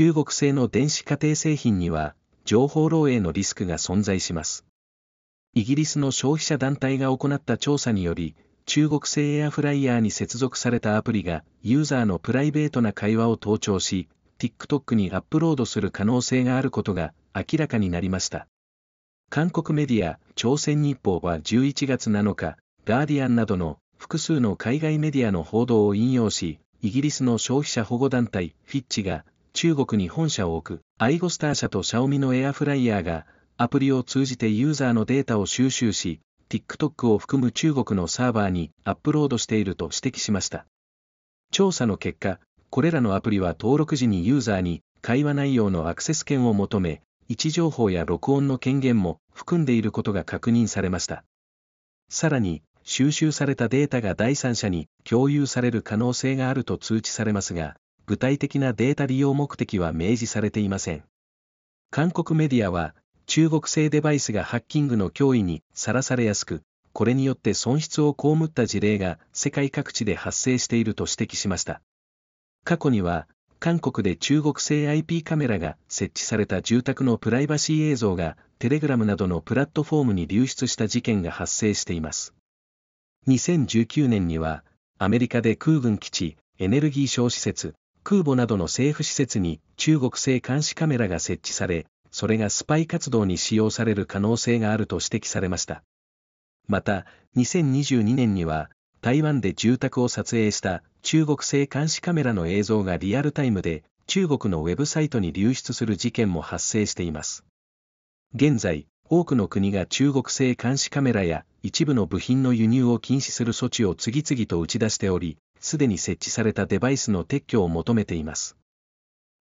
中国製の電子家庭製品には、情報漏洩のリスクが存在します。イギリスの消費者団体が行った調査により、中国製エアフライヤーに接続されたアプリが、ユーザーのプライベートな会話を盗聴し、TikTok にアップロードする可能性があることが明らかになりました。韓国メディア、朝鮮日報は11月7日、ガーディアンなどの複数の海外メディアの報道を引用し、イギリスの消費者保護団体、フィッチが、中国に本社を置く、アイゴスター社とシャオミのエアフライヤーが、アプリを通じてユーザーのデータを収集し、TikTok を含む中国のサーバーにアップロードしていると指摘しました。調査の結果、これらのアプリは登録時にユーザーに会話内容のアクセス権を求め、位置情報や録音の権限も含んでいることが確認されました。さらに、収集されたデータが第三者に共有される可能性があると通知されますが、具体的なデータ利用目的は明示されていません。韓国メディアは、中国製デバイスがハッキングの脅威にさらされやすく、これによって損失を被った事例が世界各地で発生していると指摘しました。過去には、韓国で中国製 IP カメラが設置された住宅のプライバシー映像が、テレグラムなどのプラットフォームに流出した事件が発生しています。2019年には、アメリカで空軍基地、エネルギー小施設、空母などの政府施設に中国製監視カメラが設置され、それがスパイ活動に使用される可能性があると指摘されました。また、2022年には、台湾で住宅を撮影した中国製監視カメラの映像がリアルタイムで中国のウェブサイトに流出する事件も発生しています。現在、多くの国が中国製監視カメラや一部の部品の輸入を禁止する措置を次々と打ち出しており、すでに設置されたデバイスの撤去を求めています。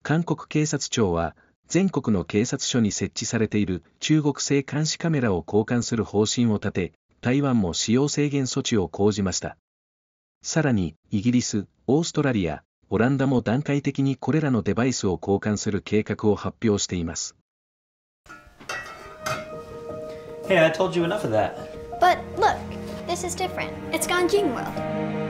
韓国警察庁は、全国の警察署に設置されている中国製監視カメラを交換する方針を立て、台湾も使用制限措置を講じました。さらに、イギリス、オーストラリア、オランダも段階的にこれらのデバイスを交換する計画を発表しています。Hey, I told you enough of that. But look, this is different. It's Ganjing World.